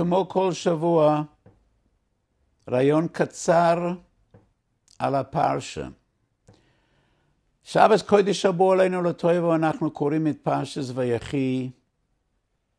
כמו כל שבוע, רעיון קצר על הפרשה. שבת קודש שבוע עלינו לטויבו, לא אנחנו קוראים את פרשס ויחי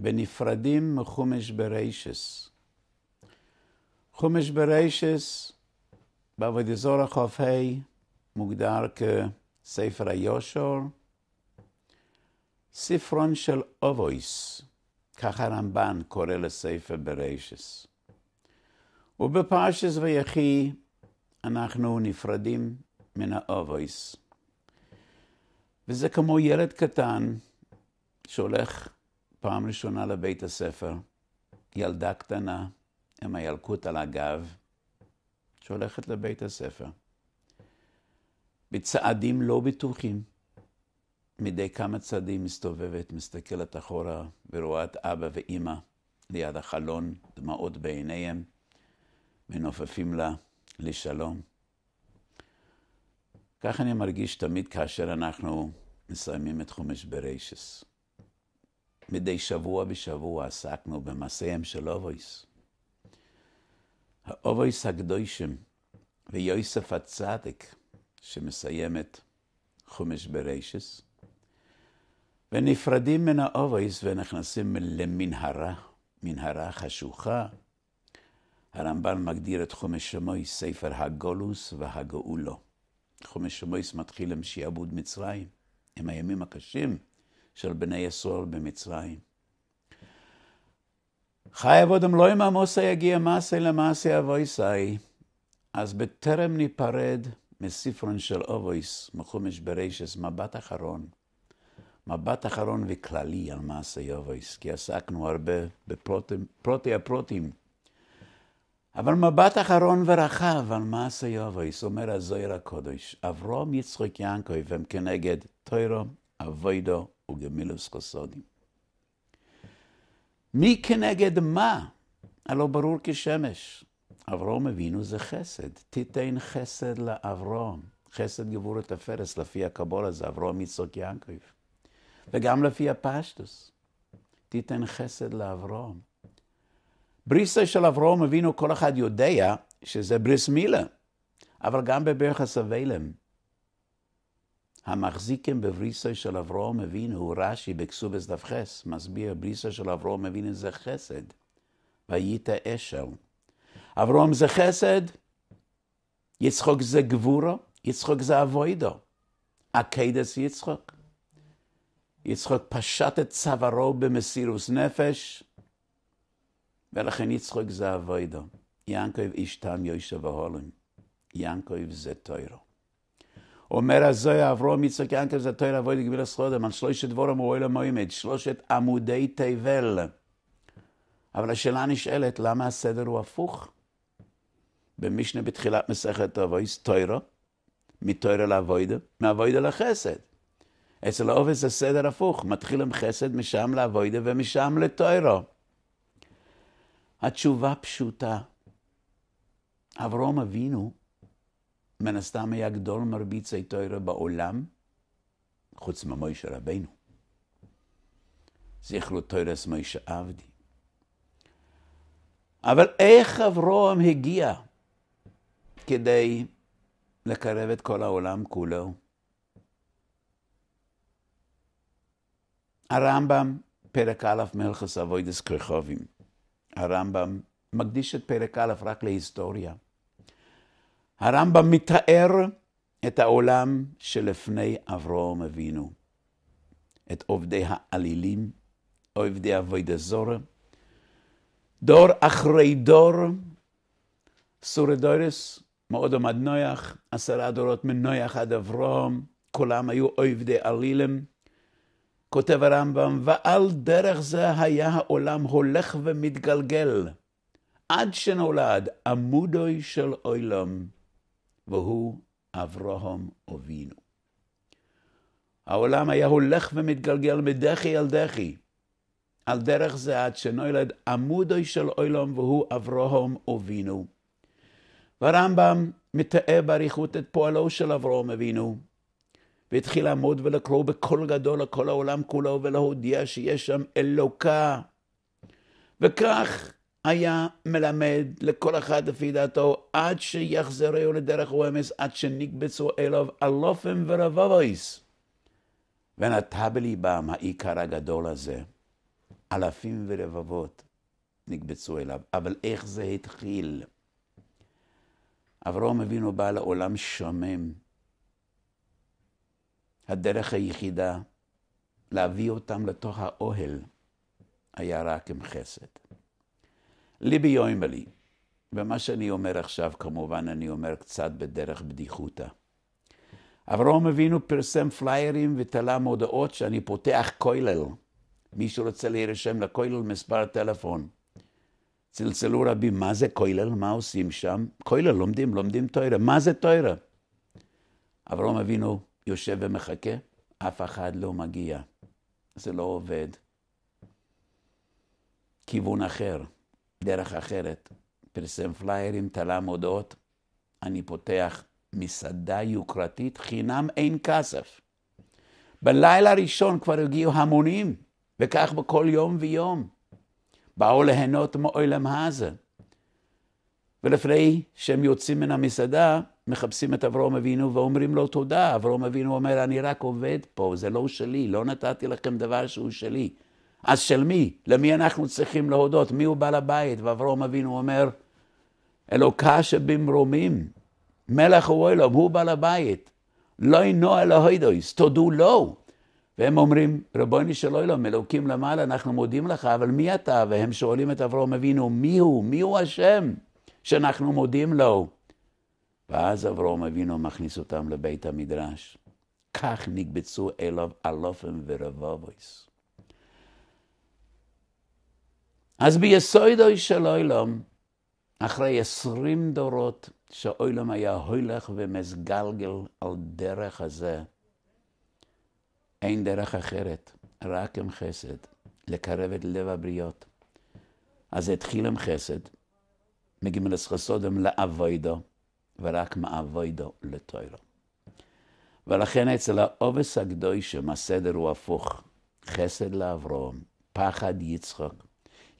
ונפרדים מחומש בריישס. חומש בריישס, החוף ה', מוגדר כספר היושור, ספרון של אובויס. ככה רמב"ן קורא לספר ברישס. ובפרשס ויחי אנחנו נפרדים מן האובויס. וזה כמו ילד קטן שהולך פעם ראשונה לבית הספר, ילדה קטנה עם הילקוט על הגב, שהולכת לבית הספר. בצעדים לא בטוחים. מדי כמה צעדים מסתובבת, מסתכלת אחורה ורואה את אבא ואימא ליד החלון, דמעות בעיניהם, מנופפים לה לשלום. כך אני מרגיש תמיד כאשר אנחנו מסיימים את חומש בריישס. מדי שבוע בשבוע עסקנו במעשיהם של אובויס. האובויס הקדושים ויוסף הצדק, שמסיים את חומש בריישס, ונפרדים מן האובייס ונכנסים למנהרה, מנהרה חשוכה. הרמב"ן מגדיר את חומש המויס, ספר הגולוס והגאולו. חומש המויס מתחיל עם שיעבוד מצרים, עם הימים הקשים של בני ישראל במצרים. חי עבודם לא עם עמוסה יגיע מעשה למעשה אבויסאי. אז בטרם ניפרד מספרון של אבויס, מחומש ברישס, מבט אחרון, מבט אחרון וכללי על מעשה יובייס, כי עסקנו הרבה בפרוטי הפרוטים. אבל מבט אחרון ורחב על מעשה יובייס, אומר הזוהיר הקודש, אברום יצחק ינקו והם כנגד טוירו, אבוידו וגמילוס חסודים. מי כנגד מה? הלא ברור כשמש. אברום אבינו זה חסד. תיתן חסד לאברום. חסד את הפרס, לפי הקבול הזה, אברום יצחק יעקב. וגם לפי הפשטוס. תיתן חסד לאברום. בריסה של אברום אבינו, כל אחד יודע שזה בריס מילה, אבל גם בברכס הוולם. המחזיקים בבריסה של אברום אבינו, רש"י בקסובס דף חס, מסביר, בריסה של אברום אבינו זה חסד, והיית אשל. אברום זה חסד, יצחוק זה גבורו, יצחוק זה אבוידו, עקדס יצחוק. יצחוק פשט את צווארו במסירוס נפש, ולכן יצחוק זה אבוידו. ינקוב איש תם יושב אוהלם. ינקוב זה טוירו. אומר הזוי אברום יצחק ינקוב זה טוירו אבוידו גביל הסחודם, על שלושת דבורם הוא אוהל מועמד, שלושת עמודי תבל. אבל השאלה נשאלת, למה הסדר הוא הפוך? במשנה בתחילת מסכת אבויס, טוירו, מטוירו לאבוידו, מאבוידו לחסד. אצל זה סדר הפוך, מתחיל עם חסד, משם לאבוידה ומשם לטוירו. התשובה פשוטה. אברום אבינו, מן הסתם היה גדול מרביצי טוירו בעולם, חוץ ממוישה רבנו. זכרו טוירס מוישה עבדי. אבל איך אברום הגיע כדי לקרב את כל העולם כולו? הרמב"ם, פרק א' מלכס אבוידס קריכובים. הרמב"ם מקדיש את פרק א' רק להיסטוריה. הרמב"ם מתאר את העולם שלפני אברהם אבינו, את עובדי העלילים, עובדי אבוידס זור. דור אחרי דור, סורדורס, מאוד עמד נויח, עשרה דורות מנויח עד אברום, כולם היו עובדי עלילים. כותב הרמב"ם, ועל דרך זה היה העולם הולך ומתגלגל, עד שנולד עמודוי של עולם, והוא אברהם אבינו. העולם היה הולך ומתגלגל מדחי אל דחי. על דרך זה עד שנולד עמודוי של עולם והוא אברהם אבינו. והרמב"ם מתאר באריכות את פועלו של אברהם אבינו, והתחיל לעמוד ולקרוא בקול גדול לכל העולם כולו ולהודיע שיש שם אלוקה. וכך היה מלמד לכל אחד לפי דעתו, עד שיחזרו לדרך רועמס, עד שנקבצו אליו אלופם ורבבויס. ונטע בליבם העיקר הגדול הזה. אלפים ורבבות נקבצו אליו, אבל איך זה התחיל? אברהם אבינו בא לעולם שומם. הדרך היחידה להביא אותם לתוך האוהל היה רק עם חסד. ליבי יוימה לי, ומה שאני אומר עכשיו, כמובן אני אומר קצת בדרך בדיחותא. אברהם אבינו פרסם פליירים ותלה מודעות שאני פותח כולל. מי שרוצה להירשם לכולל, מספר טלפון. צלצלו רבים, מה זה כולל? מה עושים שם? כולל, לומדים, לומדים תוירה. מה זה תוירה? אברהם אבינו יושב ומחכה, אף אחד לא מגיע. זה לא עובד. כיוון אחר, דרך אחרת. פרסם פליירים, תלה מודעות, אני פותח מסעדה יוקרתית, חינם אין כסף. בלילה הראשון כבר הגיעו המונים, וכך בכל יום ויום. באו ליהנות מאוילם הזה. ולפני שהם יוצאים מן המסעדה, מחפשים את אברהם אבינו ואומרים לו תודה. אברהם אבינו אומר, אני רק עובד פה, זה לא שלי, לא נתתי לכם דבר שהוא שלי. אז של מי? למי אנחנו צריכים להודות? מי הוא בעל הבית? ואברהם אבינו אומר, אלוקה שבמרומים, מלך הוא אלוהים, הוא בעל הבית. לא אינו אלוהידויס, תודו לו. והם אומרים, רבוני של אלוהים, אלוקים למעלה, אנחנו מודים לך, אבל מי אתה? והם שואלים את אברהם אבינו, מי הוא? מי הוא השם שאנחנו מודים לו? ואז אברהם אבינו מכניס אותם לבית המדרש. כך נקבצו אליו אלופים ורבבויס. אז ביסודו של אוילום, אחרי עשרים דורות שאוילום היה הולך ומסגלגל על דרך הזה, אין דרך אחרת, רק עם חסד, לקרב את לב הבריות. אז התחיל עם חסד, מגמלס חסודם לאבוידו. ורק מאבוידו לטוירו. ולכן אצל העובס שם הסדר הוא הפוך, חסד לאברום, פחד יצחוק.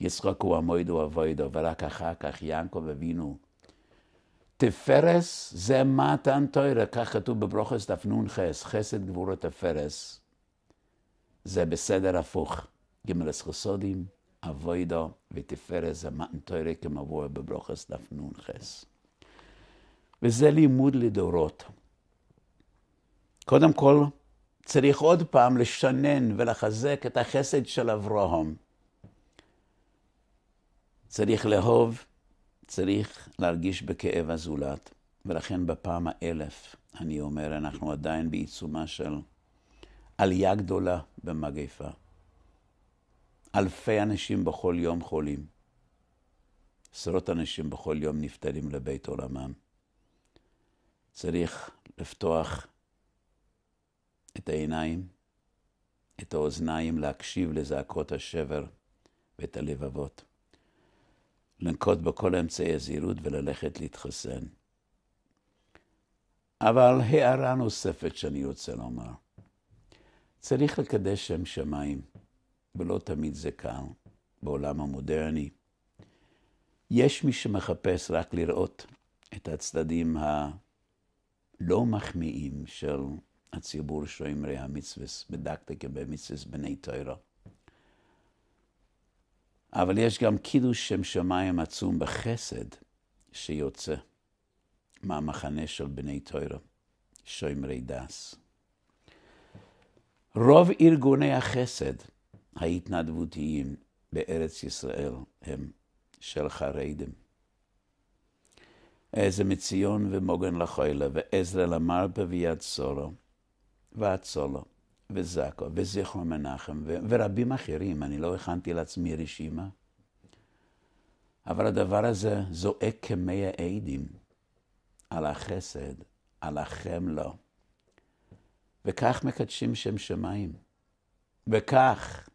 יצחוק הוא המוידו אבוידו, ורק אחר כך ינקו אבינו. תפרס זה מתן תוירה, כך כתוב בברוכס דף נ"ח, חסד גבורו תפרס. זה בסדר הפוך, גמל חסודים, אבוידו ותפרס זה מתן תוירה כמבוא בברוכס דף נ"ח. וזה לימוד לדורות. קודם כל, צריך עוד פעם לשנן ולחזק את החסד של אברהם. צריך לאהוב, צריך להרגיש בכאב הזולת, ולכן בפעם האלף אני אומר, אנחנו עדיין בעיצומה של עלייה גדולה במגפה. אלפי אנשים בכל יום חולים. עשרות אנשים בכל יום נפטרים לבית עולמם. צריך לפתוח את העיניים, את האוזניים, להקשיב לזעקות השבר ואת הלבבות. לנקוט בכל אמצעי הזהירות וללכת להתחסן. אבל הערה נוספת שאני רוצה לומר, צריך לקדש שם שמיים, ולא תמיד זה קל בעולם המודרני. יש מי שמחפש רק לראות את הצדדים ה... לא מחמיאים של הציבור שומרי המצווה, בדקדקה במצווה בני תוירה. אבל יש גם קידוש שם שמיים עצום בחסד שיוצא מהמחנה של בני תוירה, שומרי דס. רוב ארגוני החסד ההתנדבותיים בארץ ישראל הם של חרדים. זה מציון ומוגן לחוילה, ועזרא למרפא ויד סולו, ועד סולו, וזקו, וזכרו מנחם, ו- ורבים אחרים, אני לא הכנתי לעצמי רשימה. אבל הדבר הזה זועק כמי העדים על החסד, על החמלה. וכך מקדשים שם שמיים. וכך,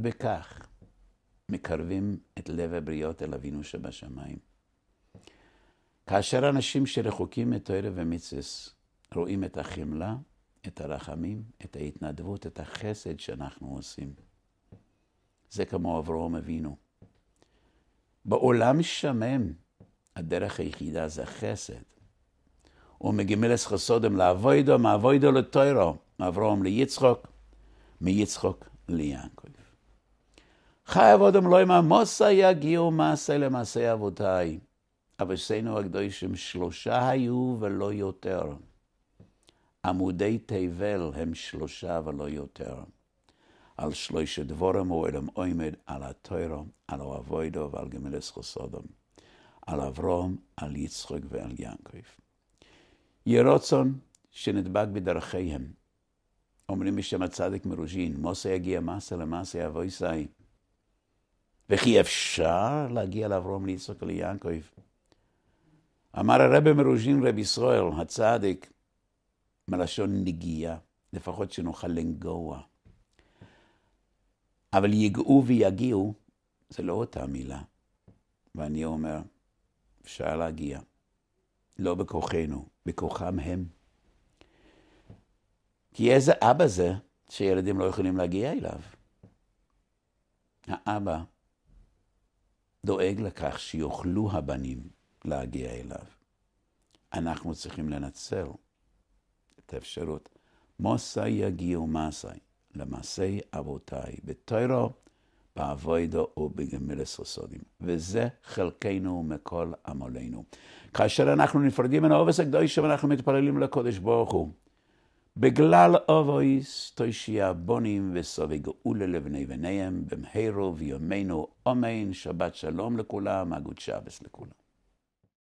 וכך, מקרבים את לב הבריות אל אבינו שבשמיים. כאשר אנשים שרחוקים מתואר ומצווה רואים את החמלה, את הרחמים, את ההתנדבות, את החסד שאנחנו עושים. זה כמו אברהם אבינו. בעולם שמם, הדרך היחידה זה חסד. ומגמלס חסודם לאבוידו, מאבוידו לטוירו, מאברהם ליצחוק, מיצחוק ליעקב. חי עבודם לא עם עמוסה יגיעו מעשה למעשה אבותיי. אבסינו הקדושים שלושה היו ולא יותר. עמודי תבל הם שלושה ולא יותר. על שלושת דבורם הוא אלם עומד, על התוירו, על אוהבוידו ועל גמלס חוסודם. על אברום, על יצחק ועל ינקריף. יהי רצון שנדבק בדרכיהם. אומרים בשם הצדיק מרוז'ין, מוסי יגיע מסה למסה יבוא סי. וכי אפשר להגיע לאברום, ליצחק וליעקב. אמר הרבי מרוז'ין רב ישראל, הצדיק, מלשון נגיעה, לפחות שנוכל לנגוע. אבל יגעו ויגיעו, זה לא אותה מילה. ואני אומר, אפשר להגיע. לא בכוחנו, בכוחם הם. כי איזה אבא זה שילדים לא יכולים להגיע אליו? האבא דואג לכך שיאכלו הבנים, להגיע אליו. אנחנו צריכים לנצל את האפשרות. מוסי יגיעו מסי, למעשי אבותיי, בתוירו, באבוידו ובגמילס הסודים. וזה חלקנו מכל עמולנו. כאשר אנחנו נפרדים מן האובס הקדוש, אנחנו מתפללים לקודש ברוך הוא. בגלל אובויס תושיע בונים וסובי גאולה לבני בניהם, במהרו ויומנו אומן, שבת שלום לכולם, אגוד שבס לכולם.